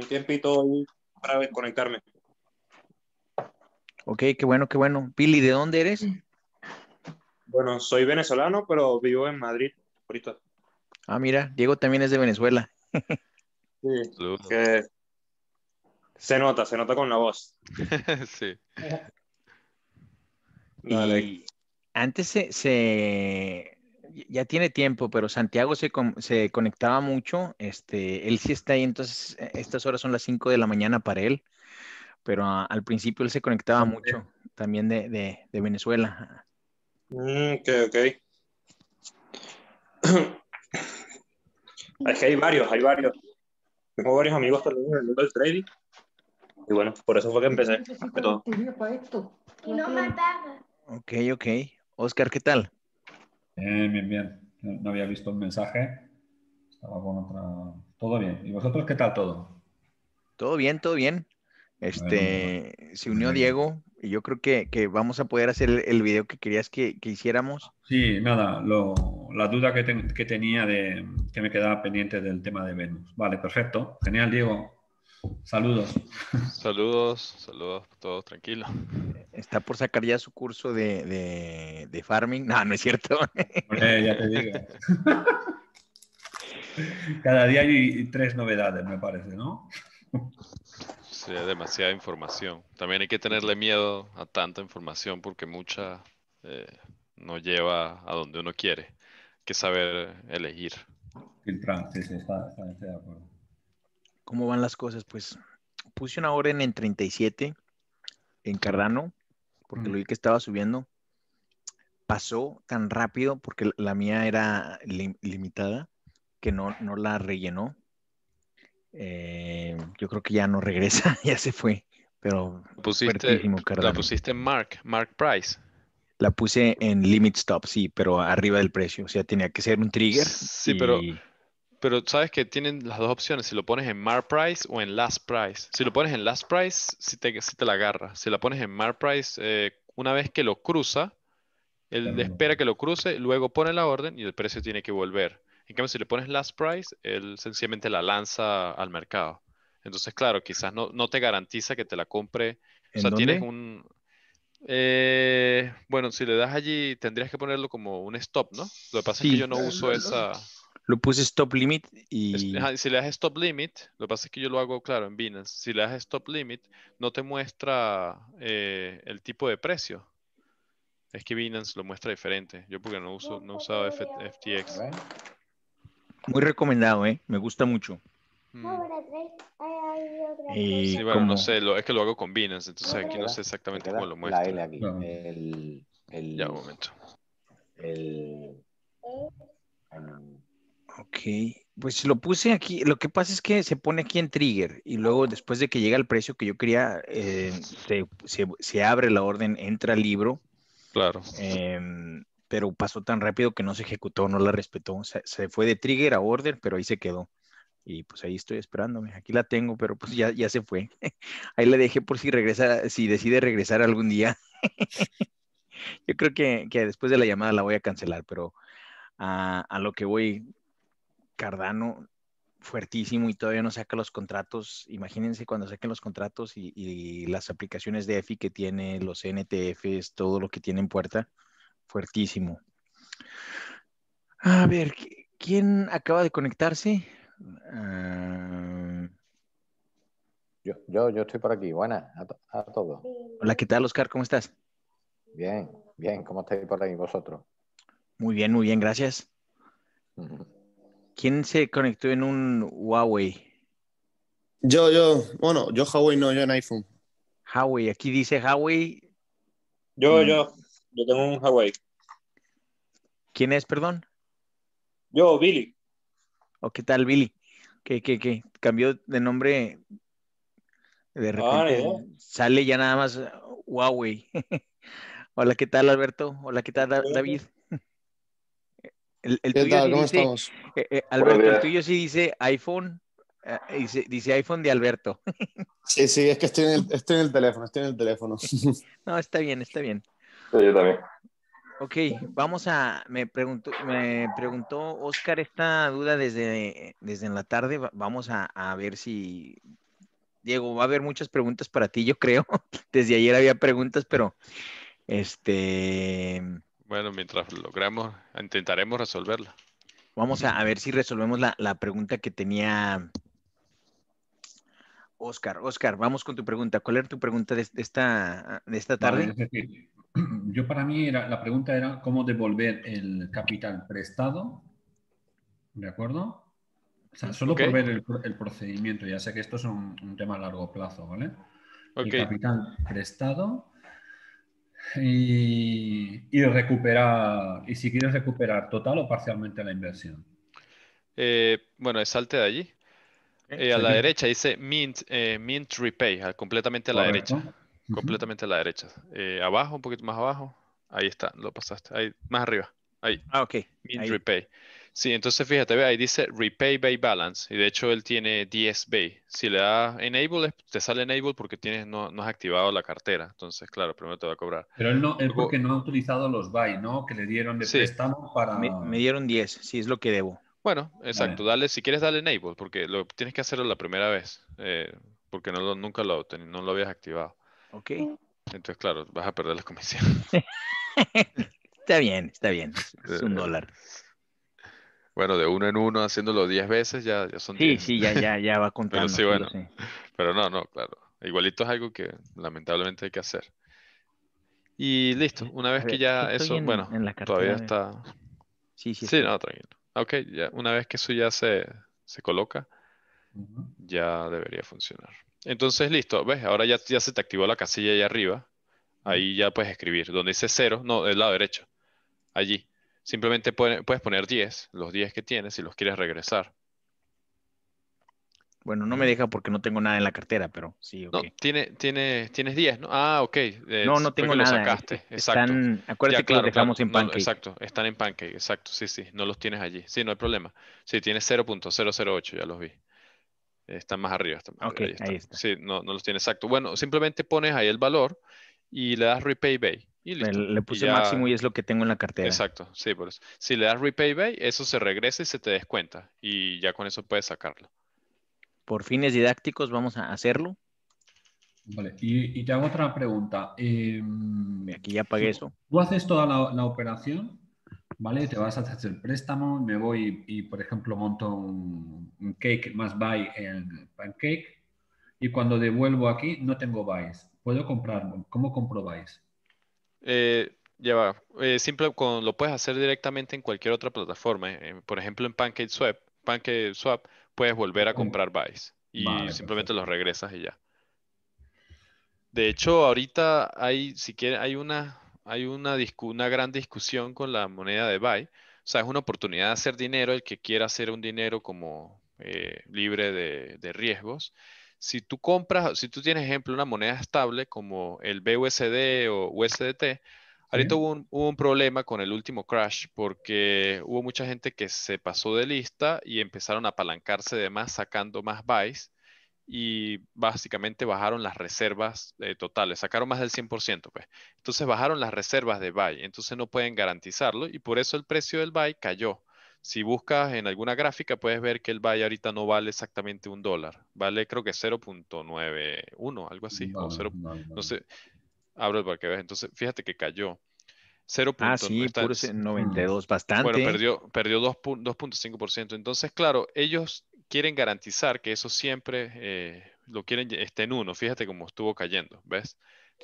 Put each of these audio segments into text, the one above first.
un tiempito para conectarme. Ok, qué bueno, qué bueno. Pili, ¿de dónde eres? Bueno, soy venezolano, pero vivo en Madrid ahorita. Ah, mira, Diego también es de Venezuela. sí, se nota, se nota con la voz. sí. antes se, ya tiene tiempo, pero Santiago se, se conectaba mucho. Este, él sí está ahí, entonces e, estas horas son las 5 de la mañana para él, pero al principio él se conectaba mucho, también de, de, Venezuela. Mm, ok, ok. es que hay varios, hay varios. Tengo varios amigos también en el mundo del trading. Y bueno, por eso fue que empecé, todo. Y no mataba. Ok, ok. Oscar, ¿qué tal? Bien, bien, bien. No había visto el mensaje. Estaba con otra. Todo bien. ¿Y vosotros qué tal todo? Todo bien, todo bien. Este, se unió Diego y yo creo que, vamos a poder hacer el video que querías que, hiciéramos. Sí, nada, la duda que, que tenía de que me quedaba pendiente del tema de Venus. Vale, perfecto. Genial, Diego. Saludos. Saludos, saludos, todos tranquilos. Está por sacar ya su curso de, de, farming. No, no es cierto. ya te digo. Cada día hay tres novedades, me parece, ¿no? Sí, demasiada información. También hay que tenerle miedo a tanta información porque mucha eh, no lleva a donde uno quiere. Hay que saber elegir. sí, está, está de acuerdo cómo van las cosas, pues puse una orden en 37 en Cardano, porque lo vi que estaba subiendo. Pasó tan rápido, porque la mía era limitada, que no, no la rellenó. Eh, yo creo que ya no regresa, ya se fue, pero la pusiste en Mark, Mark Price. La puse en Limit Stop, sí, pero arriba del precio, o sea, tenía que ser un trigger. Sí, pero pero sabes que tienen las dos opciones, si lo pones en Mar Price o en Last Price. Si lo pones en Last Price, si te, si te la agarra. Si la pones en Mar Price, eh, una vez que lo cruza, él espera que lo cruce, luego pone la orden y el precio tiene que volver. En cambio, si le pones Last Price, él sencillamente la lanza al mercado. Entonces, claro, quizás no, te garantiza que te la compre. O sea, tienes un... Eh, bueno, si le das allí, tendrías que ponerlo como un stop, ¿no? Lo que pasa es que yo no uso esa lo puse stop limit y... Si le das stop limit, lo que pasa es que yo lo hago claro en Binance, si le das stop limit no te muestra eh, el tipo de precio. Es que Binance lo muestra diferente. Yo porque no uso no usaba FTX. Muy recomendado, ¿eh? Me gusta mucho. Mm. Y eh, bueno, no sé, es que lo hago con Binance, entonces aquí no sé exactamente cómo lo muestra. momento. el Ok, pues lo puse aquí. Lo que pasa es que se pone aquí en trigger y luego después de que llega el precio que yo quería, eh, se, abre la orden, entra el libro. Claro. Em, pero pasó tan rápido que no se ejecutó, no la respetó. Se, fue de trigger a order, pero ahí se quedó. Y pues ahí estoy esperándome. Aquí la tengo, pero pues ya, se fue. Ahí la dejé por si regresa, si decide regresar algún día. Yo creo que, después de la llamada la voy a cancelar, pero a lo que voy, Cardano fuertísimo y todavía no saca los contratos. Imagínense cuando saquen los contratos y, las aplicaciones de EFI que tiene, los NTFs, todo lo que tiene en puerta. Fuertísimo. A ver, ¿quién acaba de conectarse? Ah. Yo, yo, estoy por aquí. Buenas a, todos. Hola, ¿qué tal, Oscar? ¿Cómo estás? Bien, bien. ¿Cómo estáis por ahí vosotros? Muy bien, muy bien, gracias. ¿Quién se conectó en un Huawei? Yo, yo, bueno, yo Huawei no, yo en iPhone. Huawei, aquí dice Huawei. Yo, mm. yo, yo tengo un Huawei. ¿Quién es, perdón? Yo, Billy. ¿O oh, qué tal, Billy? ¿Qué, qué, qué? Cambió de nombre. De ah, repente sale ya nada más Huawei. Hola, ¿qué tal, Alberto? Hola, ¿qué tal, David? El, tuyo ¿Cómo estamos? Eh, eh, Alberto, el tuyo sí dice iPhone, eh, dice, iPhone de Alberto. Sí, sí, es que estoy en, el, estoy en el teléfono, estoy en el teléfono. No, está bien, está bien. yo también. Ok, vamos a, me preguntó, me preguntó Oscar esta duda desde, desde en la tarde, vamos a, a ver si, Diego, va a haber muchas preguntas para ti, yo creo, desde ayer había preguntas, pero, este, bueno, mientras logramos, intentaremos resolverla. Vamos a, ver si resolvemos la, la, pregunta que tenía Oscar. Oscar, vamos con tu pregunta. ¿Cuál era tu pregunta de, esta, de esta tarde? yo para mí era, la pregunta era cómo devolver el capital prestado, ¿de acuerdo? O sea, solo por ver el, el, procedimiento, ya sé que esto es un, tema a largo plazo, ¿vale? El capital prestado y, recuperar, y si quieres recuperar total o parcialmente la inversión. Eh, bueno, salte de allí. Eh, a la derecha dice Mint, eh, Repay, completamente a la derecha. Completamente a la derecha. abajo, un poquito más abajo. Ahí está, lo pasaste. Ahí, más arriba. Ahí. Ah, ok. Mint Repay. Sí, entonces fíjate, ve, ahí dice Repay Bay Balance y de hecho él tiene 10 Bay. Si le da Enable, te sale Enable porque tienes, no, no has activado la cartera. Entonces, claro, primero te va a cobrar. Pero él no, él porque no ha utilizado los Bay, ¿no? Que le dieron de préstamo para... Me, dieron 10, si es lo que debo. Bueno, exacto, dale, si quieres dale Enable porque lo tienes que hacerlo la primera vez eh, porque no nunca lo, no lo habías activado. Ok. Entonces, claro, vas a perder la comisión está bien, está bien, es un eh, dólar. Bueno, de uno en uno, haciéndolo 10 veces, ya, son 10. Sí, sí, ya, ya, ya va contando. pero sí, bueno. Pero no, no, claro. Igualito es algo que lamentablemente hay que hacer. Y listo, eh, una vez que ya eso, bueno, todavía está... Sí, sí. Sí, no, tranquilo. Ok, ya, una vez que eso ya se, coloca, ya debería funcionar. Entonces, listo, ¿ves? Ahora ya, ya se te activó la casilla ahí arriba. Ahí ya puedes escribir. Donde dice cero, no, del lado derecho. Allí. Simplemente puedes poner 10, los 10 que tienes, si los quieres regresar. Bueno, no me deja porque no tengo nada en la cartera, pero sí. No, tiene, tiene, tienes 10, ¿no? Ah, ok. Eh, no, no tengo nada. Lo sacaste. Este, exacto. Están, acuérdate que los dejamos en Pancake. exacto, están en Pancake, exacto. Sí, sí, no los tienes allí. Sí, no hay problema. Sí, tienes 0.008, ya los vi. Están más arriba. Sí, no, no los tienes, exacto. Bueno, simplemente pones ahí el valor y le das Repay Bay. Le, puse máximo y es lo que tengo en la cartera. Exacto, sí, por eso. Si le das Repay Bay, eso se regresa y se te descuenta. Y ya con eso puedes sacarlo. Por fines didácticos vamos a hacerlo. Vale, y, te hago otra pregunta. Em, aquí ya pagué eso. Tú haces toda la, operación, ¿vale? Te vas a hacer el préstamo, me voy y, por ejemplo, monto un, cake más buy en pancake. Y cuando devuelvo aquí, no tengo buys. ¿Puedo comprar? ¿Cómo compro buys? Eh, eh lo puedes hacer directamente en cualquier otra plataforma. Eh, por ejemplo, en PancakeSwap, puedes volver a comprar buys y simplemente los regresas y ya. De hecho, ahorita hay, si quiere, hay una, hay una, una gran discusión con la moneda de buy. O sea, es una oportunidad de hacer dinero el que quiera hacer un dinero como eh, libre de riesgos. Si tú compras, si tú tienes, ejemplo, una moneda estable como el BUSD o USDT, ahorita hubo un, problema con el último crash porque hubo mucha gente que se pasó de lista y empezaron a apalancarse de más sacando más buys y básicamente bajaron las reservas eh, totales, sacaron más del 100%. Pues. Entonces bajaron las reservas de buy, entonces no pueden garantizarlo y por eso el precio del buy cayó. Si buscas en alguna gráfica, puedes ver que el Valle ahorita no vale exactamente un dólar. Vale, creo que 0.91, algo así. no sé. Abro para que Entonces, fíjate que cayó. Ah, sí, por 92, bastante. Bueno, perdió, 2.5%. Entonces, claro, ellos quieren garantizar que eso siempre eh, lo quieren, esté en uno. Fíjate cómo estuvo cayendo, ¿ves?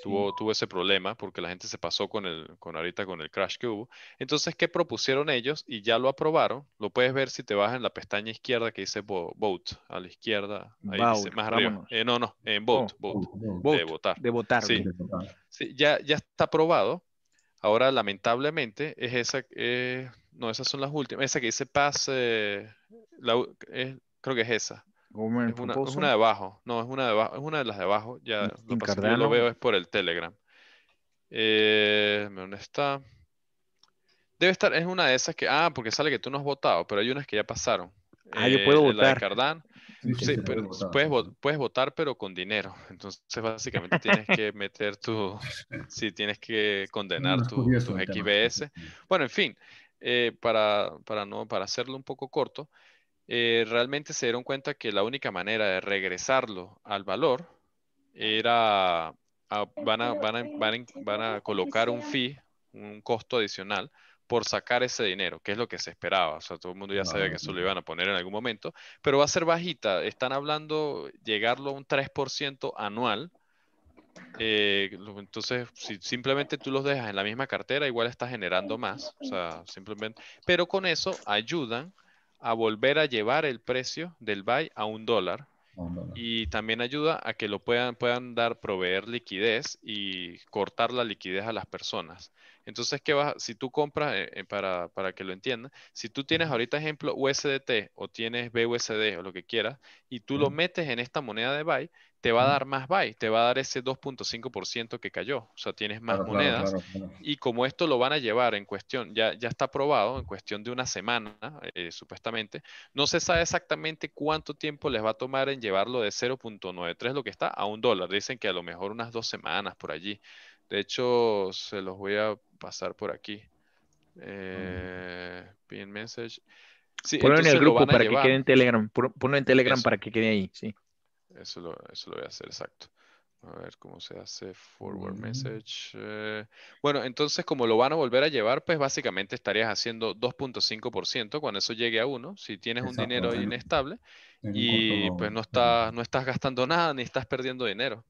Tuvo, ese problema porque la gente se pasó con el, con ahorita con el crash que hubo. Entonces, ¿qué propusieron ellos? Y ya lo aprobaron. Lo puedes ver si te vas en la pestaña izquierda que dice Vote, a la izquierda, ahí dice, más arriba. Eh, no, no, en Vote, vote, de votar. De votar. Sí. ya, ya está aprobado. Ahora, lamentablemente, es esa, eh, no, esas son las últimas, esa que dice pase creo que es esa es, una, una de abajo, no, es una de, abajo, es una de las de abajo, ya lo, veo es por el Telegram. Eh, ¿Dónde está? Debe estar, es una de esas que, ah, porque sale que tú no has votado, pero hay unas que ya pasaron. Ah, yo puedo votar. Eh, la de Cardán Sí, pero Puedes, puedes, votar, pero con dinero. Entonces, básicamente tienes que meter tu. si tienes que condenar tu, tus XBS. Bueno, en fin, eh, para, para, no, para hacerlo un poco corto, eh, realmente se dieron cuenta que la única manera de regresarlo al valor era, ah, van, a, van, a, van, a, colocar un fee, un costo adicional por sacar ese dinero, que es lo que se esperaba. O sea, todo el mundo ya sabía que eso lo iban a poner en algún momento, pero va a ser bajita. Están hablando llegarlo a un 3% anual. Eh, entonces, si simplemente tú los dejas en la misma cartera, igual estás generando más. O sea, simplemente, pero con eso ayudan a volver a llevar el precio del buy a un dólar. Y también ayuda a que lo puedan, puedan dar, proveer liquidez y cortar la liquidez a las personas. Entonces, ¿qué va Si tú compras, eh, eh, para, que lo entiendan, si tú tienes ahorita ejemplo USDT o tienes BUSD o lo que quieras, y tú lo metes en esta moneda de buy, te va a dar más buy, te va a dar ese 2.5% que cayó, o sea, tienes más monedas y como esto lo van a llevar en cuestión, ya, ya está aprobado en cuestión de una semana, eh, supuestamente, no se sabe exactamente cuánto tiempo les va a tomar en llevarlo de 0.93, lo que está, a un dólar, dicen que a lo mejor unas dos semanas por allí, de hecho, se los voy a pasar por aquí. Eh, mm. message. ponlo en el grupo para que quede en Telegram. Ponlo en Telegram para que quede ahí, sí. Eso lo, voy a hacer, exacto. A ver cómo se hace forward message. Eh, bueno, entonces como lo van a volver a llevar, pues básicamente estarías haciendo 2.5% cuando eso llegue a uno si tienes un dinero inestable y pues no, está, no estás gastando nada ni estás perdiendo dinero.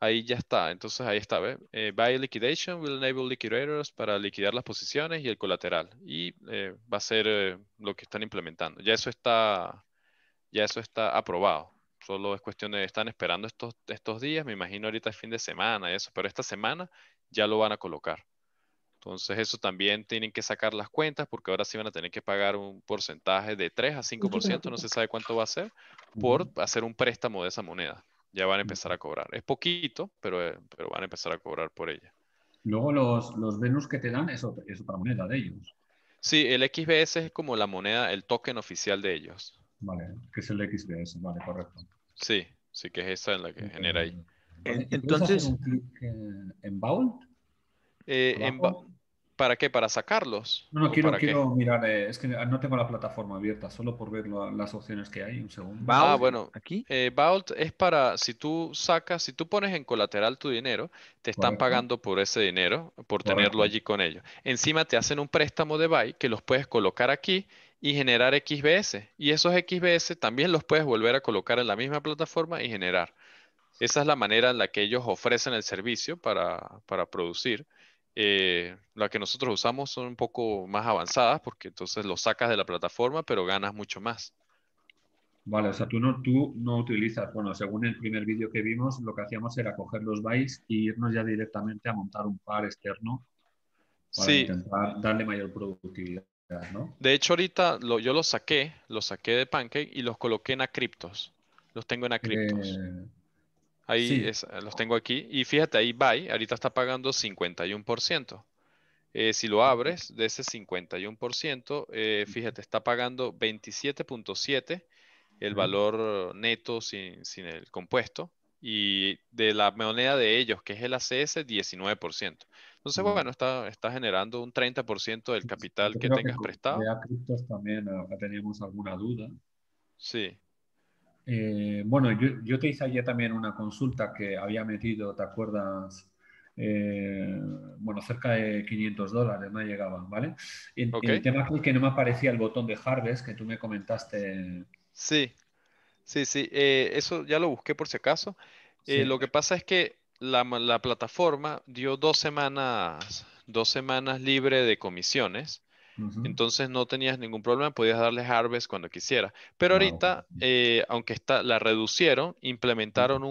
Ahí ya está, entonces ahí está, eh, buy liquidation will enable liquidators para liquidar las posiciones y el colateral. Y eh, va a ser lo que están implementando. Ya eso está, ya eso está aprobado solo es cuestión de están esperando estos, estos días, me imagino ahorita el fin de semana y eso, pero esta semana ya lo van a colocar. Entonces eso también tienen que sacar las cuentas porque ahora sí van a tener que pagar un porcentaje de 3 a 5%, no se sabe cuánto va a ser, por hacer un préstamo de esa moneda. Ya van a empezar a cobrar. Es poquito, pero, eh, pero van a empezar a cobrar por ella. Luego los, los Venus que te dan es es otra moneda de ellos. Sí, el XBS es como la moneda, el token oficial de ellos. Vale, que es el XBS, vale, correcto. Sí, sí que es esa en la que genera ahí. Entonces, en, eh, eh, Vault, ¿Para qué? ¿Para sacarlos? No, no quiero, mirar, eh, es que no tengo la plataforma abierta, solo por ver las opciones que hay, un segundo. ah, bueno, aquí. Eh, Vault es para, si tú sacas, si tú pones en colateral tu dinero, te están pagando por ese dinero, por tenerlo allí con ellos. Encima te hacen un préstamo de buy que los puedes colocar aquí y generar XBS. Y esos XBS también los puedes volver a colocar en la misma plataforma y generar. Esa es la manera en la que ellos ofrecen el servicio para, producir. Eh, la que nosotros usamos son un poco más avanzadas porque entonces los sacas de la plataforma pero ganas mucho más. Vale, o sea, tú no, utilizas, bueno, según el primer vídeo que vimos, lo que hacíamos era coger los bytes e irnos ya directamente a montar un par externo para darle mayor productividad. De hecho, ahorita yo los saqué, los saqué de Pancake y los coloqué en Acryptos. Los tengo en Acryptos. Eh, ahí los tengo aquí. Y fíjate, ahí Buy ahorita está pagando 51%. Eh, si lo abres, de ese 51%, eh, fíjate, está pagando 27.7 el valor neto sin el compuesto y de la moneda de ellos, que es el ACS, 19%. Entonces, mm. bueno, está, está generando un 30% del capital que tengas prestado. De también tenemos teníamos alguna duda. Sí. Eh, bueno, yo, te hice ayer también una consulta que había metido, ¿te acuerdas? Eh, bueno, cerca de 500 dólares no llegaban, ¿vale? Y, El tema es que no me aparecía el botón de Harvest que tú me comentaste. Sí, Sí, sí, eh, eso ya lo busqué por si acaso. Eh, lo que pasa es que la, plataforma dio dos semanas, dos semanas libre de comisiones. Entonces no tenías ningún problema, podías darles harvest cuando quisieras. Pero ah, ahorita, eh, aunque está, la reducieron, implementaron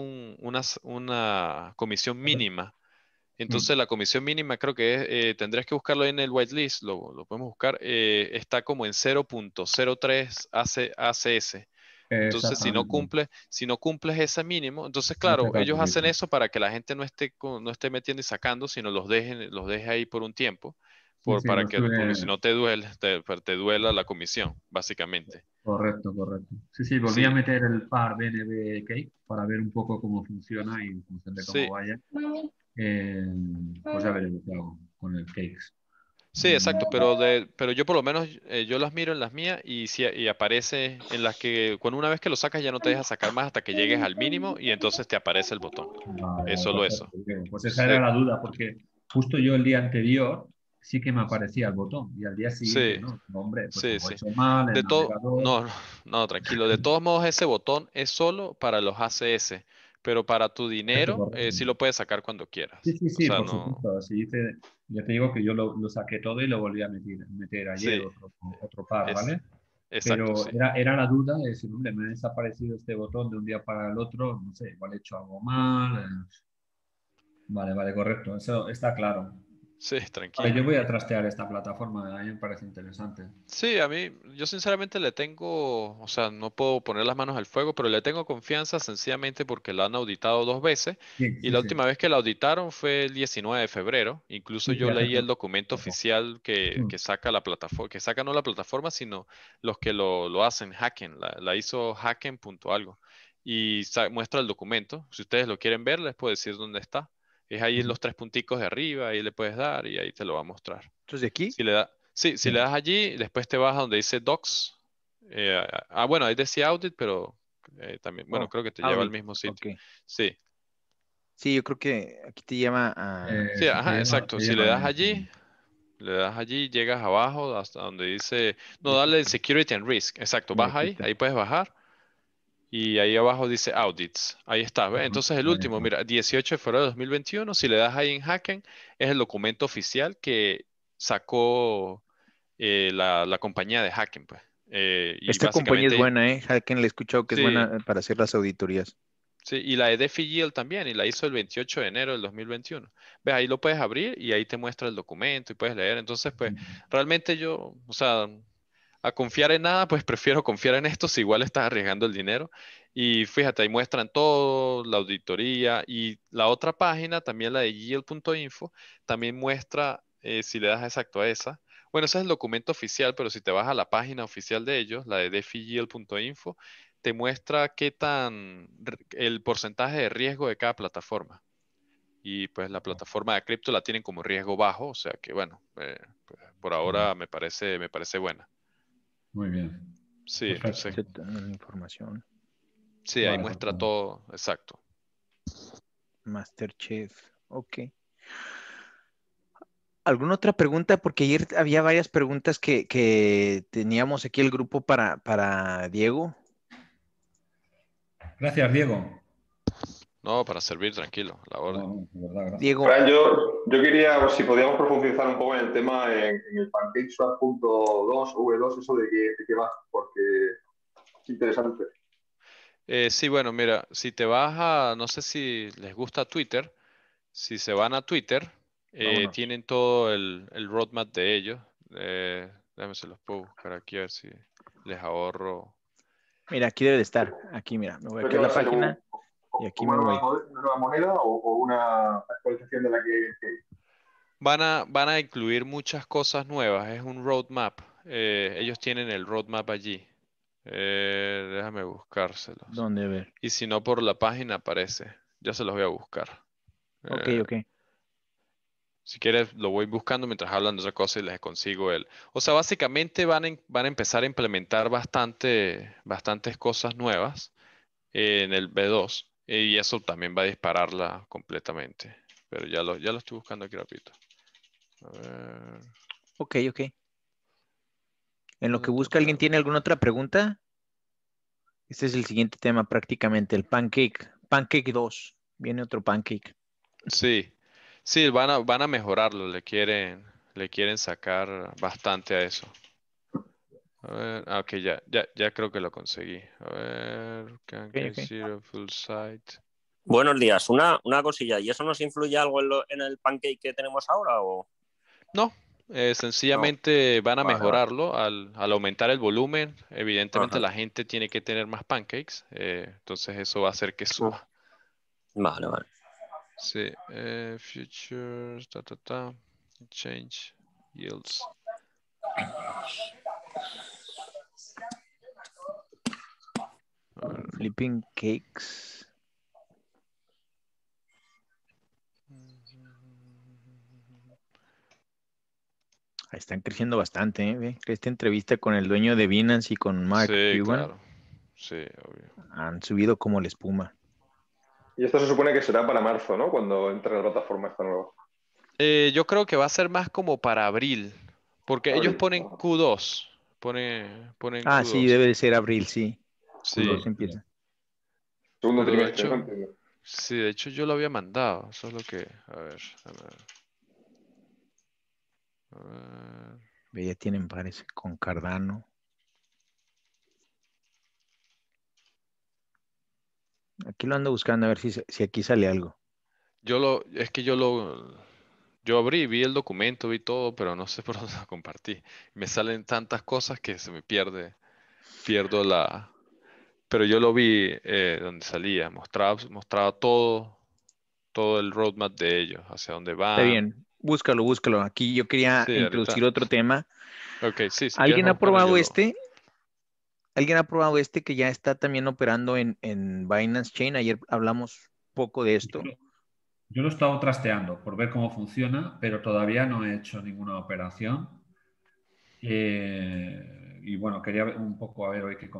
una, comisión mínima. Mm. Entonces la comisión mínima creo que es, tendrías que buscarlo en el whitelist, lo, lo podemos buscar, está como en 0.03 ACS. Entonces, si no cumples, si no cumples ese mínimo, entonces claro, ellos hacen eso para que la gente no esté no esté metiendo y sacando, sino los dejen, los deje ahí por un tiempo, por, para que si no te duela, pues, te, duela la comisión, básicamente. Correcto, correcto. Sí, sí, volví a meter el par BNB Cake para ver un poco cómo funciona y cómo de cómo vaya. Eh, pues a ver qué hago con el cakes. Sí, exacto, pero, de, pero yo por lo menos eh, yo las miro en las mías y, si, aparece en las que cuando una vez que lo sacas ya no te dejas sacar más hasta que llegues al mínimo y entonces te aparece el botón. es solo eso. Pues esa era la duda, porque justo yo el día anterior sí que me aparecía el botón y al día siguiente, ¿no? Hombre, pues sí, sí. mal, de todo, no, no, tranquilo. De todos modos, ese botón es solo para los ACS pero para tu dinero eh, sí lo puedes sacar cuando quieras. Sí, sí, sí, ya te digo que yo lo, saqué todo y lo volví a meter, meter ayer otro, par, ¿vale? Pero era, era, la duda de decir, hombre, me ha desaparecido este botón de un día para el otro, no sé, igual he hecho algo mal. Eh". Vale, vale, correcto, eso está claro. Sí, tranquilo. yo voy a trastear esta plataforma, mí me parece interesante. Sí, a mí, yo sinceramente le tengo, o sea, no puedo poner las manos al fuego, pero le tengo confianza sencillamente porque la han auditado dos veces y la última vez que la auditaron fue el 19 de febrero. Incluso yo leí el documento oficial mm. que, saca la plataforma, que saca no la plataforma, sino los que lo, hacen, Hacken, la, la hizo Hacken.algo y muestra el documento. Si ustedes lo quieren ver, les puedo decir dónde está. Es ahí los tres punticos de arriba, ahí le puedes dar y ahí te lo va a mostrar. Entonces, aquí. Si le da, sí, si le das allí, después te vas a donde dice Docs. Eh, ah, bueno, ahí decía Audit, pero eh, también, bueno, oh, creo que te lleva al mismo sitio. Sí. Sí, yo creo que aquí te llama a... Eh, sí, ajá, exacto. Si le das allí, le das allí, llegas abajo hasta donde dice, no, dale Security and Risk. Exacto, baja ahí, ahí puedes bajar y ahí abajo dice audits. Ahí está. ¿ves? Entonces el último, mira, 18 de febrero de 2021, si le das ahí en Hacken, es el documento oficial que sacó eh, la, compañía de Hacken. Pues. Eh, Esta compañía es buena, ¿eh? Hacken le he escuchado que es buena para hacer las auditorías. Sí, y la de también, y la hizo el 28 de enero del 2021. Ves, ahí lo puedes abrir y ahí te muestra el documento y puedes leer. Entonces, pues, realmente yo, o sea, a confiar en nada, pues prefiero confiar en esto si igual estás arriesgando el dinero. Y fíjate, ahí muestran todo, la auditoría y la otra página, también la de yield.info, también muestra, eh, si le das exacto a esa, bueno, ese es el documento oficial, pero si te vas a la página oficial de ellos, la de defiyield.info, te muestra qué tan el porcentaje de riesgo de cada plataforma. Y pues la plataforma de cripto la tienen como riesgo bajo, o sea que bueno, eh, por ahora me parece, me parece buena. Muy bien. Sí, sí. información. Sí, ahí muestra todo, exacto. Masterchef, ok. ¿Alguna otra pregunta? Porque ayer había varias preguntas que, teníamos aquí el grupo para, para Diego. Gracias, Diego. No, para servir, tranquilo, la orden. Diego. yo, quería, si podíamos profundizar un poco en el tema en, el PancakeSwap.2, V2, eso de qué, de qué va, porque es interesante. Eh, sí, bueno, mira, si te vas a, no sé si les gusta Twitter, si se van a Twitter, eh, tienen todo el, roadmap de ellos. Eh, déjame se los puedo buscar aquí a ver si les ahorro. Mira, aquí debe de estar. Aquí, mira, me voy a la página. Y aquí una, nueva moneda o, una actualización de la que, que... Van, a, van a incluir muchas cosas nuevas. Es un roadmap. Eh, ellos tienen el roadmap allí. Eh, déjame buscárselos. ¿Dónde ver? Y si no, por la página aparece. Ya se los voy a buscar. Ok, eh, ok. Si quieres, lo voy buscando mientras hablan de otra cosa y les consigo él. O sea, básicamente van a, empezar a implementar bastante, bastantes cosas nuevas en el B2. Eh, y eso también va a dispararla completamente. Pero ya lo, ya lo estoy buscando aquí rapidito. A Ok, ok. En lo que busca, ¿alguien tiene alguna otra pregunta? Este es el siguiente tema prácticamente, el pancake. Pancake 2. Viene otro pancake. Sí, sí, van a, van a mejorarlo. Le quieren, le quieren sacar bastante a eso. A ah, ok, ya, ya, creo que lo conseguí. A ver, Buenos días, una, cosilla, ¿y eso nos influye algo en, el pancake que tenemos ahora? No, eh, sencillamente van a mejorarlo al, aumentar el volumen. Evidentemente la gente tiene que tener más pancakes, eh, entonces eso va a hacer que suba. Vale, vale. Sí, eh, futures, ta, ta, ta, change yields. Flipping Cakes. están creciendo bastante, ¿eh? Esta entrevista con el dueño de Binance y con Mark sí, claro. sí, obvio. han subido como la espuma. Y esto se supone que será para marzo, ¿no? Cuando entre la plataforma esta nueva. Eh, yo creo que va a ser más como para abril, porque ellos ponen Q2. Pone, ponen ah, sí, debe de ser abril, sí. Sí. de hecho, Sí, de hecho yo lo había mandado, Eso es lo que, a ver. A Ya tienen pares con Cardano. Aquí lo ando buscando a ver si, si aquí sale algo. Yo lo, es que yo lo, yo abrí, vi el documento, vi todo, pero no sé por dónde lo compartí. Me salen tantas cosas que se me pierde, pierdo la, pero yo lo vi eh, donde salía, mostraba, mostraba todo, todo el roadmap de ellos, hacia dónde van. Está bien, búscalo, búscalo. Aquí yo quería introducir otro tema. Okay, sí, sí. ¿Alguien ha probado este? ¿Alguien ha probado este que ya está también operando en, en Binance Chain? Ayer hablamos poco de esto. Yo lo he trasteando por ver cómo funciona, pero todavía no he hecho ninguna operación. Eh, y bueno, quería un poco a ver hoy qué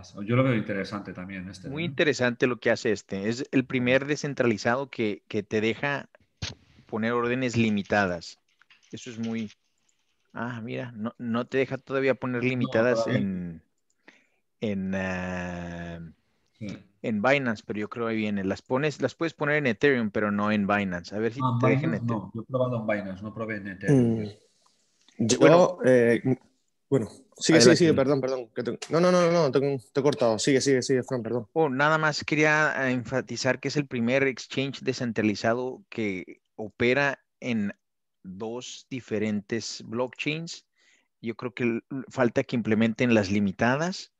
eso. Yo lo veo interesante también este, Muy interesante lo que hace este. Es el primer descentralizado que, te deja poner órdenes limitadas. Eso es muy... Ah, mira, no, te deja todavía poner limitadas en... En, ah, en Binance, pero yo creo que ahí viene. Las pones, las puedes poner en Ethereum, pero no en Binance. A ver si te dejen en Ethereum. No, yo he probado en Binance, no probé en Ethereum. Mm, bueno, eh, bueno, sigue, sigue, perdón, perdón. No, no, no, no, te, he cortado. Sigue, sigue, sigue, Fran, perdón. Oh, nada más quería eh, enfatizar que es el primer exchange descentralizado que opera en dos diferentes blockchains. Yo creo que falta que implementen las limitadas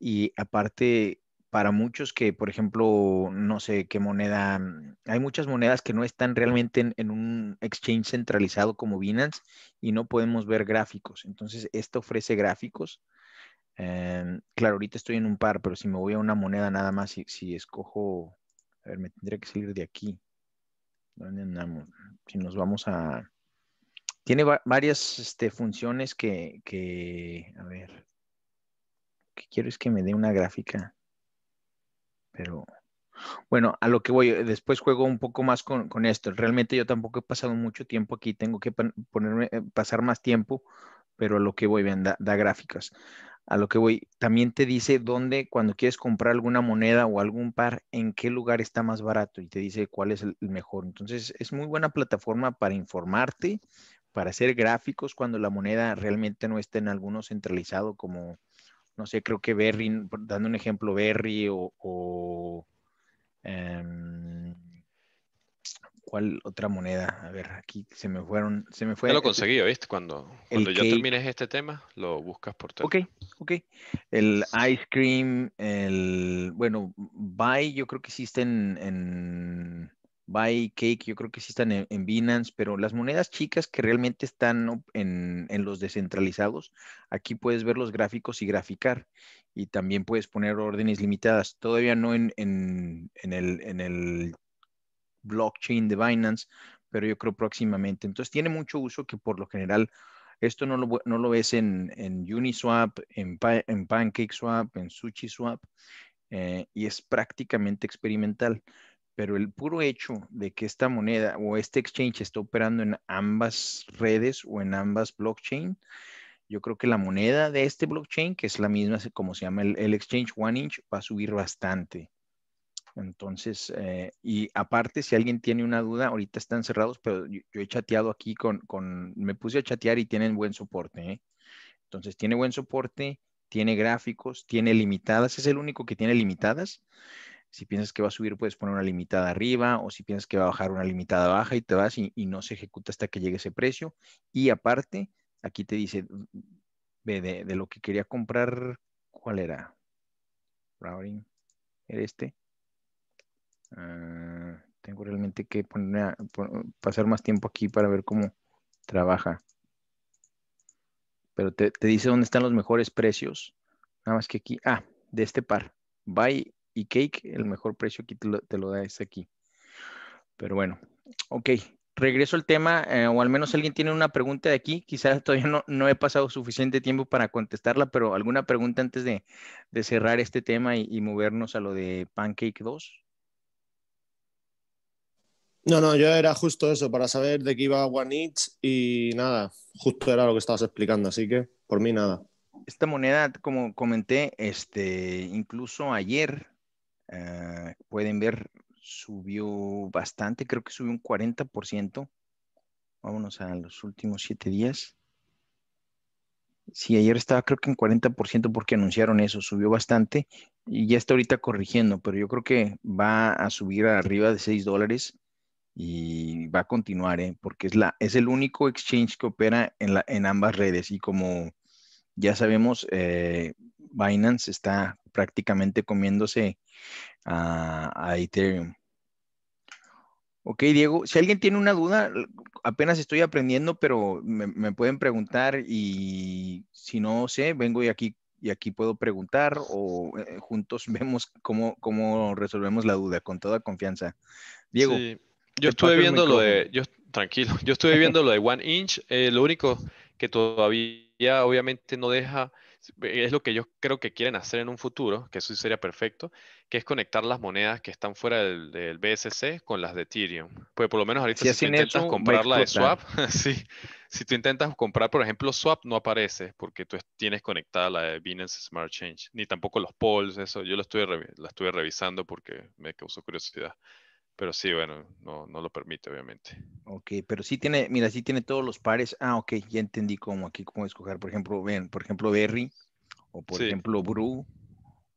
y aparte para muchos que, por ejemplo, no sé qué moneda, mm, hay muchas monedas que no están realmente en, un exchange centralizado como Binance y no podemos ver gráficos. Entonces, esto ofrece gráficos. Em, claro, ahorita estoy en un par, pero si me voy a una moneda nada más, si, escojo, a ver, me tendría que salir de aquí. ¿Dónde andamos? Si nos vamos a... Tiene varias este, funciones que, que, a ver, ¿Qué quiero es que me dé una gráfica. Pero bueno, a lo que voy, eh, después juego un poco más con, esto. Realmente yo tampoco he pasado mucho tiempo aquí, tengo que ponerme, eh, pasar más tiempo, pero a lo que voy, vean, da, gráficas. A lo que voy, también te dice dónde, cuando quieres comprar alguna moneda o algún par, en qué lugar está más barato y te dice cuál es el mejor. Entonces, es muy buena plataforma para informarte, para hacer gráficos cuando la moneda realmente no está en alguno centralizado como no sé, creo que Berry, dando un ejemplo, Berry o, em, ¿cuál otra moneda? A ver, aquí se me fueron, se me fue. Ya lo conseguí, ¿viste? Cuando, cuando ya termines este tema, lo buscas por todo. Ok, ok. El ice cream, el, bueno, Buy, yo creo que hiciste en Buy Cake, yo creo que sí están en, Binance, pero las monedas chicas que realmente están en, en, los descentralizados, aquí puedes ver los gráficos y graficar. Y también puedes poner órdenes limitadas. Todavía no en, en el, en el blockchain de Binance, pero yo creo próximamente. Entonces tiene mucho uso que por lo general esto no lo, no lo ves en, en Uniswap, en, en PancakeSwap, en SushiSwap, eh, y es prácticamente experimental pero el puro hecho de que esta moneda o este exchange está operando en ambas redes o en ambas blockchain, yo creo que la moneda de este blockchain, que es la misma como se llama el, exchange One Inch, va a subir bastante. Entonces, eh, y aparte, si alguien tiene una duda, ahorita están cerrados, pero yo, he chateado aquí con, con, me puse a chatear y tienen buen soporte. ¿eh? Entonces, tiene buen soporte, tiene gráficos, tiene limitadas, es el único que tiene limitadas si piensas que va a subir, puedes poner una limitada arriba o si piensas que va a bajar una limitada baja y te vas y, no se ejecuta hasta que llegue ese precio. Y aparte, aquí te dice, mm, de, lo que quería comprar, ¿cuál era? Routing, era este. Ah, tengo realmente que poner pasar más tiempo aquí para ver cómo trabaja. Pero te, dice dónde están los mejores precios. Nada más que aquí, ah, de este par. Buy Cake, el mejor precio que te lo, te da es aquí. Pero bueno, ok. Regreso al tema, eh, o al menos alguien tiene una pregunta de aquí. Quizás todavía no, he pasado suficiente tiempo para contestarla, pero alguna pregunta antes de, cerrar este tema y, movernos a lo de Pancake 2. No, no, yo era justo eso, para saber de qué iba One y nada, justo era lo que estabas explicando, así que por mí nada. Esta moneda, como comenté, este, incluso ayer Ah, pueden ver, subió bastante, creo que subió un 40%. Vámonos a los últimos siete días. Sí, ayer estaba creo que en 40% porque anunciaron eso, subió bastante y ya está ahorita corrigiendo, pero yo creo que va a subir arriba de 6 dólares y va a continuar, ¿eh? porque es, la, es el único exchange que opera en, la, en ambas redes y como ya sabemos, eh, Binance está prácticamente comiéndose a, Ethereum. Ok, Diego, si alguien tiene una duda, apenas estoy aprendiendo, pero me, pueden preguntar y si no sé, vengo y aquí, y aquí puedo preguntar o eh, juntos vemos cómo, cómo resolvemos la duda con toda confianza. Diego. Yo estuve viendo lo de, yo, tranquilo, yo estuve viendo lo de One Inch, eh, lo único que todavía obviamente no deja es lo que yo creo que quieren hacer en un futuro, que eso sería perfecto, que es conectar las monedas que están fuera del, BSC con las de Ethereum. Pues por lo menos ahorita si, intentas comprar la de Swap, sí, si tú intentas comprar, por ejemplo, Swap no aparece porque tú tienes conectada la de Binance Smart Change, ni tampoco los polls, eso yo lo estuve, la estuve revisando porque me causó curiosidad. Pero sí, bueno, no, no, lo permite, obviamente. Ok, pero sí tiene, mira, sí tiene todos los pares. Ah, ok, ya entendí cómo aquí cómo escoger, por ejemplo, ven, por ejemplo, Berry, o por ejemplo, Bru,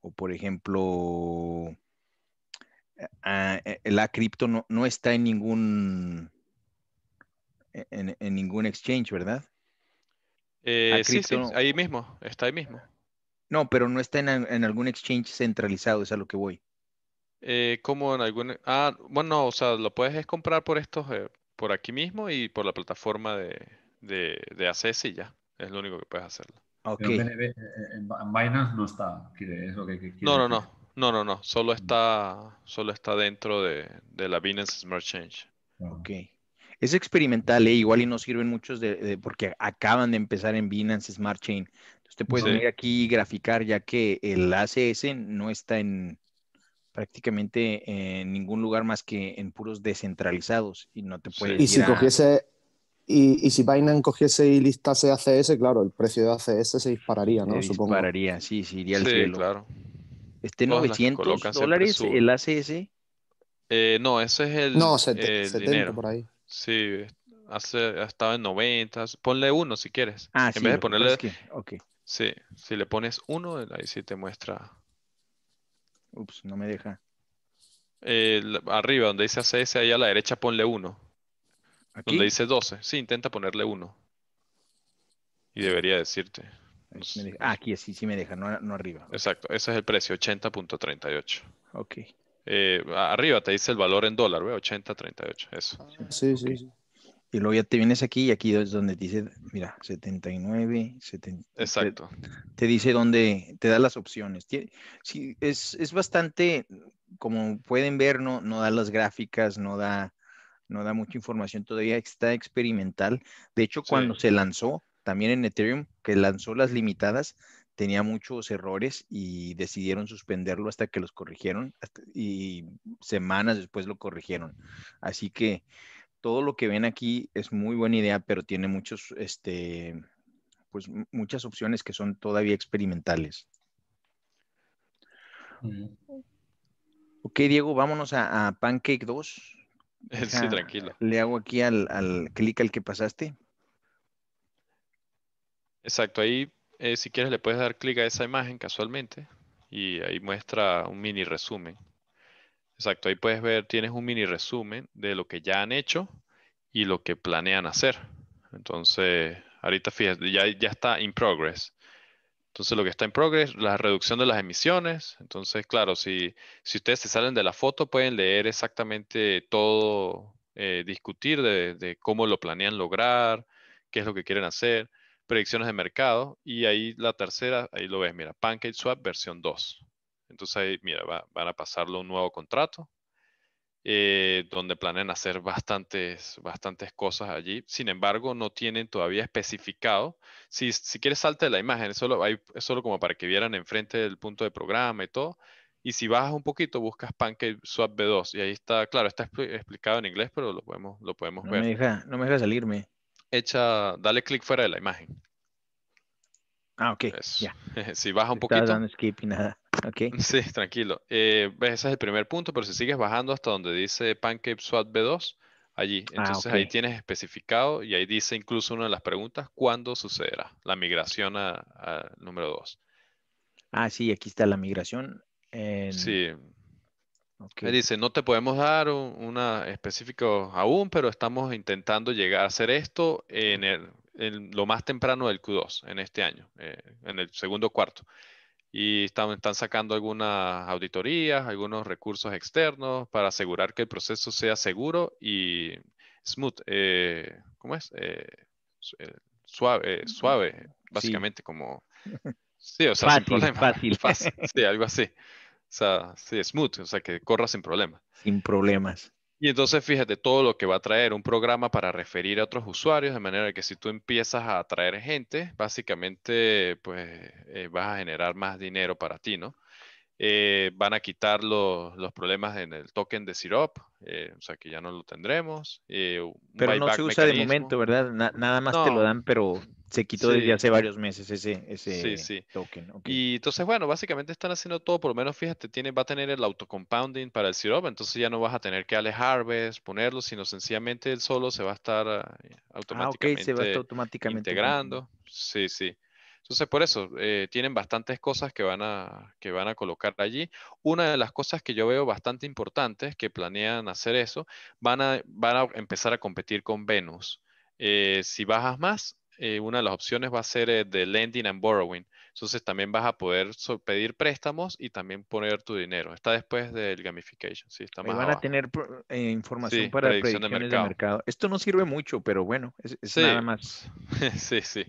o por ejemplo, eh, ah, eh, eh, la cripto no, está en ningún e, en, ningún exchange, ¿verdad? sí, sí, ahí mismo, está ahí mismo. No, pero no está en, en algún exchange centralizado, es a lo que voy eh, como en algún... Ah, bueno, o sea, lo puedes es comprar por estos, eh, por aquí mismo y por la plataforma de, de, ACS y ya. Es lo único que puedes hacerlo. Ok. Eh, en Binance no está, es lo que, No, no, no, no, no, no, solo mm. está, solo está dentro de, de la Binance Smart Change. Ok. Es experimental, ¿eh? igual y no sirven muchos de, porque acaban de empezar en Binance Smart Chain. Entonces te puedes venir aquí y graficar ya que el ACS no está en, prácticamente en ningún lugar más que en puros descentralizados y no te puedes. y si cogiese. Y, y, si Binance cogiese y listase ACS, claro, el precio de ACS se dispararía, ¿no? Se dispararía, sí, sí, iría al sí, cielo. claro. Este 900 dólares el ACS. Eh, no, ese es el. No, 70, por ahí. Sí, hace, ha estado en 90. Ponle uno si quieres. Ah, en vez de ponerle. Sí, si le pones uno, ahí sí te muestra. Ups, no me deja. Eh, arriba, donde dice ACS, ahí a la derecha ponle 1. Donde dice 12. Sí, intenta ponerle 1. Y debería decirte. Ah, aquí sí, sí me deja, no, arriba. Exacto, ese es el precio, 80.38. Ok. Eh, arriba te dice el valor en dólar, 80.38, eso. Sí, sí, sí. Y luego ya te vienes aquí y aquí es donde dice, mira, 79, 70. Exacto. Te, dice dónde, te da las opciones. Sí, es, es, bastante, como pueden ver, no, no da las gráficas, no da, no da mucha información todavía, está experimental. De hecho, cuando se lanzó, también en Ethereum, que lanzó las limitadas, tenía muchos errores y decidieron suspenderlo hasta que los corrigieron y semanas después lo corrigieron. Así que todo lo que ven aquí es muy buena idea, pero tiene muchos, este, pues muchas opciones que son todavía experimentales. Ok, Diego, vámonos a, Pancake 2. sí, tranquilo. Le hago aquí al, al clic al que pasaste. Exacto, ahí eh, si quieres le puedes dar clic a esa imagen casualmente y ahí muestra un mini resumen. Exacto, ahí puedes ver, tienes un mini resumen de lo que ya han hecho y lo que planean hacer. Entonces, ahorita fíjate, ya, está in progress. Entonces, lo que está en progress, la reducción de las emisiones. Entonces, claro, si, ustedes se salen de la foto, pueden leer exactamente todo, eh, discutir de, cómo lo planean lograr, qué es lo que quieren hacer, predicciones de mercado. Y ahí la tercera, ahí lo ves, mira, Swap versión 2. Entonces ahí, mira, van a pasarle un nuevo contrato, eh, donde planean hacer bastantes, bastantes cosas allí. Sin embargo, no tienen todavía especificado. Si, si quieres, salte de la imagen, es solo, hay, solo como para que vieran enfrente del punto de programa y todo. Y si bajas un poquito, buscas PancakeSwap B2. Y ahí está, claro, está explicado en inglés, pero lo podemos, lo podemos ver. no me deja salirme. Echa, dale clic fuera de la imagen. Ah, ok. si baja un poquito. poquito. nada. Okay. Sí, tranquilo. Eh, ese es el primer punto, pero si sigues bajando hasta donde dice Pancake Swap B2, allí. Ah, Entonces ahí tienes especificado y ahí dice incluso una de las preguntas, ¿cuándo sucederá la migración a, número 2? Ah, sí, aquí está la migración. Sí. Okay. dice, no te podemos dar una específica aún, pero estamos intentando llegar a hacer esto en el lo más temprano del Q2 en este año, eh, en el segundo cuarto. Y están, están sacando algunas auditorías, algunos recursos externos para asegurar que el proceso sea seguro y smooth, eh, ¿cómo es? Eh, suave, suave, básicamente como... Sí, o sea, fácil, Fácil. Sí, algo así. O sea, sí, smooth, o sea, que corra sin problemas. Sin problemas. Y entonces fíjate todo lo que va a traer un programa para referir a otros usuarios, de manera que si tú empiezas a atraer gente, básicamente pues eh, vas a generar más dinero para ti, ¿no? Eh, van a quitar los problemas en el token de Sirop, eh, o sea que ya no lo tendremos. Eh, pero no se usa de momento, ¿verdad? nada más te lo dan, pero se quitó desde hace varios meses ese, ese token. Y entonces, bueno, básicamente están haciendo todo, por lo menos fíjate, tiene, va a tener el auto-compounding para el Syrup entonces ya no vas a tener que alejar, harvest, ponerlo, sino sencillamente él solo se va a estar automáticamente, ah, se va a estar automáticamente integrando. Sí, sí. Entonces, por eso, eh, tienen bastantes cosas que van, a, que van a colocar allí. Una de las cosas que yo veo bastante importantes que planean hacer eso, van a, a empezar a competir con Venus. Eh, si bajas más, eh, una de las opciones va a ser de lending and borrowing. Entonces también vas a poder pedir préstamos y también poner tu dinero. Está después del gamification. Sí, van a tener información para predicciones de mercado. Esto no sirve mucho, pero bueno, es, nada más. sí, sí.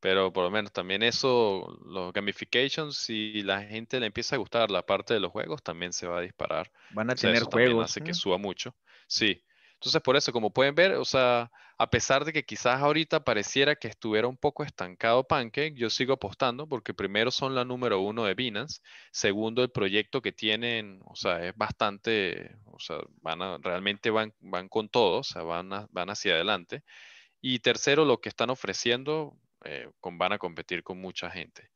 Pero por lo menos también eso, los gamifications, si la gente le empieza a gustar la parte de los juegos, también se va a disparar. Van a tener eso juegos. Hace que ¿eh? suba mucho. Sí. Entonces, por eso, como pueden ver, o sea, a pesar de que quizás ahorita pareciera que estuviera un poco estancado Pancake, yo sigo apostando porque primero son la número uno de Binance, segundo el proyecto que tienen, o sea, es bastante, o sea, van realmente van, van con todo, o sea, van, van hacia adelante. Y tercero, lo que están ofreciendo, eh, van a competir con mucha gente.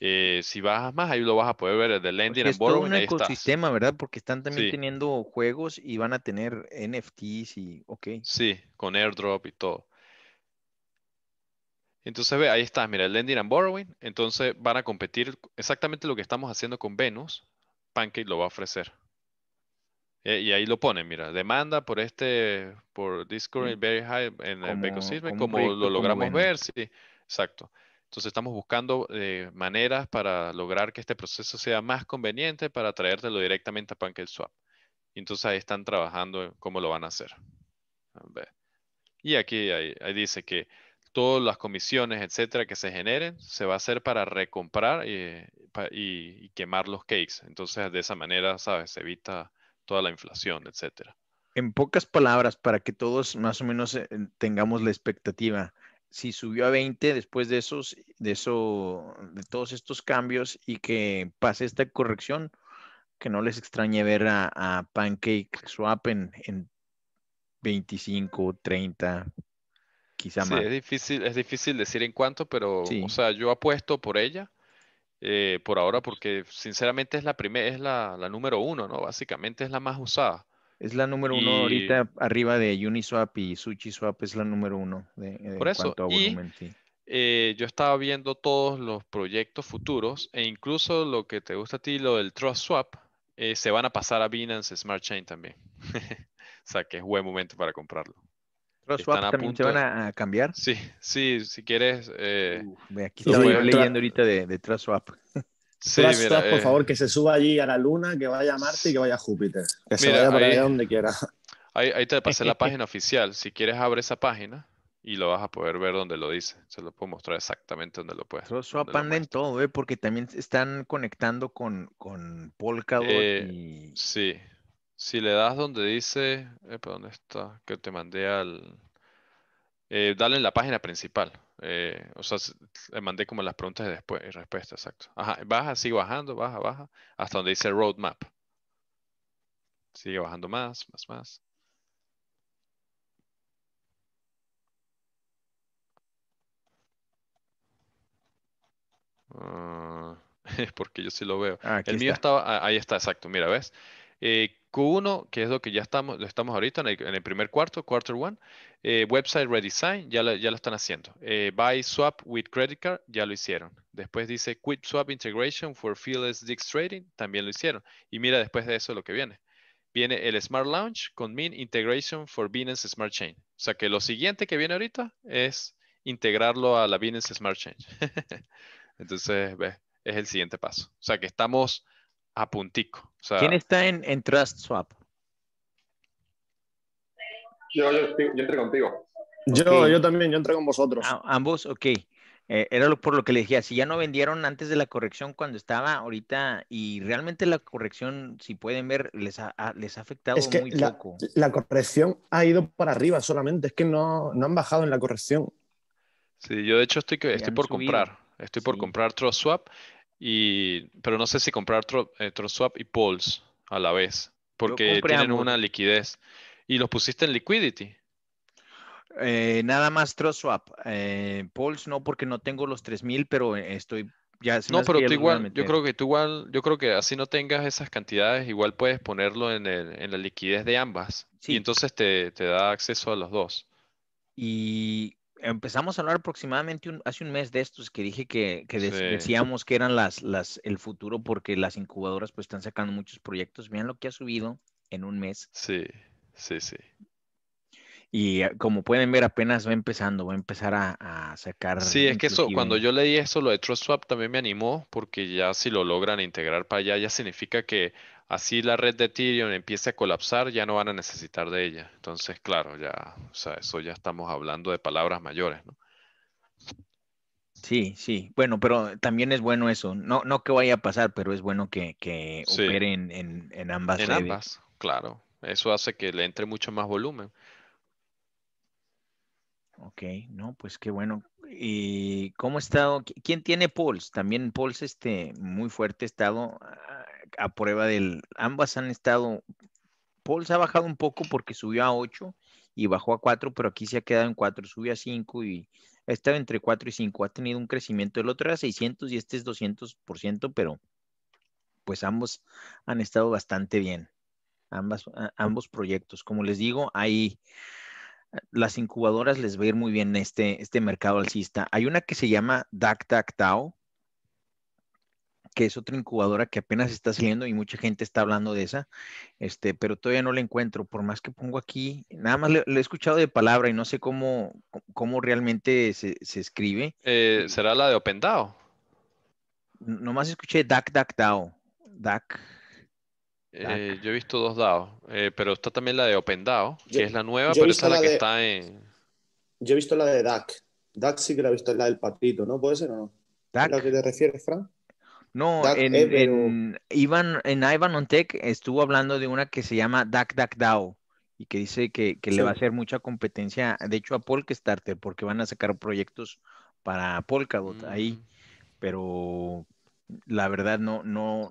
Eh, si bajas más, ahí lo vas a poder ver, el de pues Lending and Es un ecosistema, ¿verdad? Porque están también teniendo juegos y van a tener NFTs y, ok. Sí, con airdrop y todo. Entonces, ve, ahí está, mira, el lending and borrowing. Entonces, van a competir exactamente lo que estamos haciendo con Venus. Pancake lo va a ofrecer. Eh, y ahí lo ponen, mira, demanda por este, por Discord, mm. very high en como, el ecosistema, como, lo logramos ver, sí. Exacto. Entonces estamos buscando eh, maneras para lograr que este proceso sea más conveniente para traértelo directamente a PancakeSwap. Y entonces ahí están trabajando cómo lo van a hacer. Y aquí dice que todas las comisiones, etcétera, que se generen, se va a hacer para recomprar eh, y, y, quemar los cakes. Entonces, de esa manera, ¿sabes? Se evita toda la inflación, etcétera. En pocas palabras, para que todos más o menos eh, tengamos la expectativa, si subió a 20 después de esos, de eso, de todos estos cambios y que pase esta corrección, que no les extrañe ver a, Pancake Swap en, 25, 30, quizá más. Es difícil, es difícil decir en cuánto, pero o sea, yo apuesto por ella. Eh, por ahora, porque sinceramente es la primera, es la número uno, ¿no? Básicamente es la más usada. Es la número uno ahorita arriba de Uniswap y SushiSwap es la número uno. Eh, Por eso, y, eh, yo estaba viendo todos los proyectos futuros e incluso lo que te gusta a ti, lo del TrustSwap, eh, se van a pasar a Binance Smart Chain también. o sea que es buen momento para comprarlo. TrustSwap también se van a, cambiar. Sí, sí, si quieres. Eh, aquí leyendo ahorita de, de TrustSwap. Sí, por eh. favor, que se suba allí a la Luna, que vaya a Marte y que vaya a Júpiter. Que se vaya donde quiera. Ahí, te pasé la página oficial. Si quieres, abre esa página y lo vas a poder ver donde lo dice. Se lo puedo mostrar exactamente donde lo puedes. Eso en todo, ¿eh? porque también están conectando con, con Polkadot. Eh, sí. Si le das donde dice. ¿Dónde está? Que te mandé al. Eh, dale en la página principal. Eh, o sea, le mandé como las preguntas de después y respuestas, exacto. Ajá, baja, sigue bajando, baja, baja, hasta donde dice roadmap. Sigue bajando más, más, más. Ah, es porque yo sí lo veo. Ah, el mío estaba, ah, ahí está, exacto, mira, ¿ves? Eh, Q1, que es lo que ya estamos, lo estamos ahorita en el, primer cuarto, quarter one, eh, website redesign, ya lo, ya lo están haciendo. Eh, buy swap with credit card, ya lo hicieron. Después dice quick swap integration for fearless DIX trading, también lo hicieron. Y mira después de eso lo que viene. Viene el Smart Launch con Min Integration for Binance Smart Chain. O sea que lo siguiente que viene ahorita es integrarlo a la Binance Smart Chain. Entonces, es el siguiente paso. O sea que estamos a puntico. ¿Quién está en, en swap Yo, yo, entré contigo. Yo, yo también, yo entré con vosotros. Ah, ambos, ok. Eh, era por lo que le decía, si ya no vendieron antes de la corrección cuando estaba ahorita y realmente la corrección, si pueden ver, les ha, ha- les ha afectado es que muy la, poco. la corrección ha ido para arriba solamente, es que no, no han bajado en la corrección. Sí, yo de hecho estoy, estoy por comprar. Estoy por comprar TrustSwap y, pero no sé si comprar Tro, eh, y Pulse a la vez, porque tienen una liquidez. ¿Y los pusiste en liquidity? Eh, nada más TrustSwap. Eh, Pulse no, porque no tengo los 3000, pero eh, estoy ya. No, pero tú igual, yo creo que tú igual, yo creo que así no tengas esas cantidades, igual puedes ponerlo en, el, en la liquidez de ambas. Y entonces te da acceso a los dos. Y empezamos a hablar aproximadamente hace un mes de estos que dije que, que decíamos que eran las, las, el futuro porque las incubadoras pues están sacando muchos proyectos. Vean lo que ha subido en un mes. Sí, sí, sí. Y eh, como pueden ver, apenas va empezando, va a empezar a, a sacar. Sí, es que eso, cuando yo leí eso, lo de TrustSwap también me animó, porque ya si lo logran integrar para allá, ya significa que así la red de Ethereum empiece a colapsar, ya no van a necesitar de ella. Entonces, claro, ya, o sea, eso ya estamos hablando de palabras mayores, ¿no? Sí, sí. Bueno, pero también es bueno eso. No, no que vaya a pasar, pero es bueno que, que en, en, ambas. En ambas, claro. Eso hace que le entre mucho más volumen. Ok, no, pues qué bueno. ¿Y cómo ha estado? ¿Quién tiene Pulse? También Pulse, este, muy fuerte estado. Ah, a prueba del... Ambas han estado... Paul se ha bajado un poco porque subió a 8 y bajó a 4, pero aquí se ha quedado en 4, subió a 5 y ha estado entre 4 y 5. Ha tenido un crecimiento. El otro era 600 y este es 200%, pero pues ambos han estado bastante bien. Ambas, ambos proyectos. Como les digo, hay las incubadoras les va a ir muy bien este, este mercado alcista. Hay una que se llama Tao, que es otra incubadora que apenas está saliendo y mucha gente está hablando de esa, este, pero todavía no la encuentro. Por más que pongo aquí, nada más lo he escuchado de palabra y no sé cómo, realmente se, escribe. Eh, ¿Será la de OpenDAO? Nomás escuché DAC, DAC, DAO. DAC. Eh, yo he visto dos DAO, eh, pero está también la de OpenDAO, que es la nueva, pero esa es la, que está en. Yo he visto la de DAC. DAC sí que la he visto, la del patito, ¿no? ¿Puede ser o no? ¿A la que te refieres, Frank? No, en, Ivan, en on Tech estuvo hablando de una que se llama DuckDuckDAO y que dice que, le va a hacer mucha competencia, de hecho, a Polkstarter, porque van a sacar proyectos para Polkadot ahí, mm. pero la verdad no, no,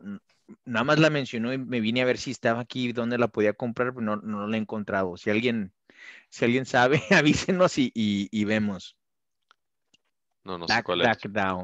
nada más la mencionó y me vine a ver si estaba aquí, dónde la podía comprar, pero no, no la he encontrado. Si alguien, si alguien sabe, avísenos y, y, vemos. No, no sé cuál es.